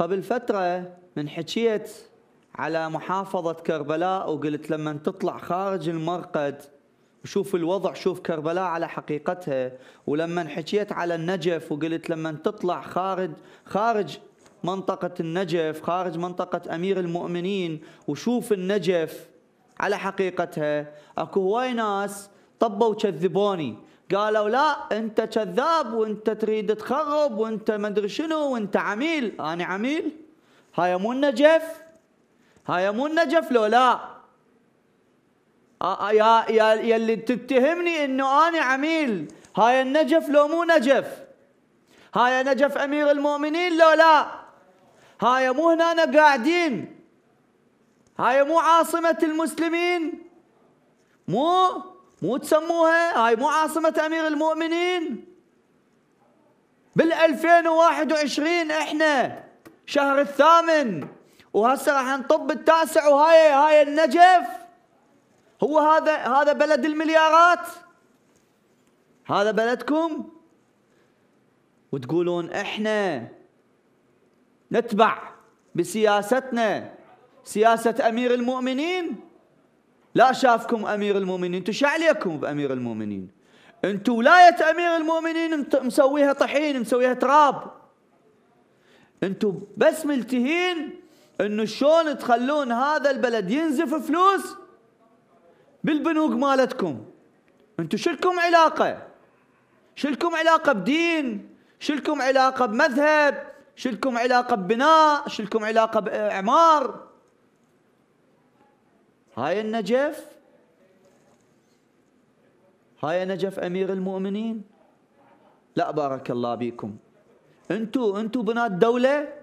قبل فترة من حكيت على محافظة كربلاء وقلت لما تطلع خارج المرقد وشوف الوضع شوف كربلاء على حقيقتها ولما حكيت على النجف وقلت لما تطلع خارج خارج منطقة النجف خارج منطقة أمير المؤمنين وشوف النجف على حقيقتها اكو هواي ناس طبوا وكذبوني قالوا لا انت كذاب وانت تريد تخرب وانت ما ادري شنو وانت عميل انا عميل هاي مو النجف هاي مو النجف لو لا آه، آه، يا يا يلي تتهمني انه انا عميل هاي النجف لو مو نجف هاي نجف امير المؤمنين لو لا هاي مو هنا قاعدين هاي مو عاصمة المسلمين مو مو تسموها هاي مو عاصمة أمير المؤمنين بال 2021 احنا شهر الثامن وهسه راح نطب التاسع وهاي هاي النجف هو هذا هذا بلد المليارات هذا بلدكم وتقولون احنا نتبع بسياستنا سياسة أمير المؤمنين لا شافكم امير المؤمنين انتم شو عليكم بامير المؤمنين انتم ولايه امير المؤمنين مسويها طحين مسويها تراب انتم بس ملتهين انه شلون تخلون هذا البلد ينزف فلوس بالبنوك مالتكم انتم شلكم علاقه شلكم علاقه بدين شلكم علاقه بمذهب شلكم علاقه ببناء شلكم علاقه باعمار هاي النجف هاي نجف أمير المؤمنين لا بارك الله بكم انتوا انتوا بنات دولة